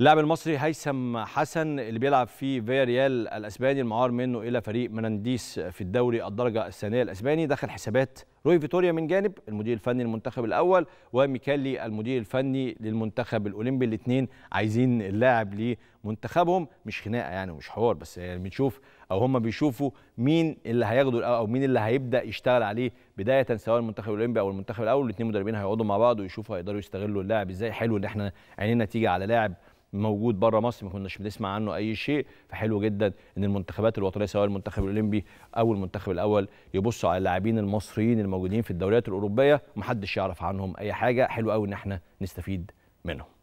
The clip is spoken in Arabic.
اللاعب المصري هيثم حسن اللي بيلعب في فياريال الاسباني المعار منه الى فريق منانديس في الدوري الدرجه الثانيه الاسباني دخل حسابات روي فيتوريا من جانب المدير الفني للمنتخب الاول وميكالي المدير الفني للمنتخب الاولمبي الاثنين عايزين اللاعب لمنتخبهم مش خناقه يعني ومش حوار بس يعني بنشوف او هم بيشوفوا مين اللي هياخده او مين اللي هيبدا يشتغل عليه بدايه سواء المنتخب الاولمبي او المنتخب الاول الاثنين مدربين هيقعدوا مع بعض ويشوفوا هيقدروا يستغلوا اللاعب ازاي حلو ان احنا عينينا تيجي على لاعب موجود بره مصر ما كناش بنسمع عنه اي شيء فحلو جدا ان المنتخبات الوطنيه سواء المنتخب الاولمبي او المنتخب الاول يبصوا على اللاعبين المصريين الموجودين في الدوريات الاوروبيه ومحدش يعرف عنهم اي حاجه حلو قوي ان احنا نستفيد منهم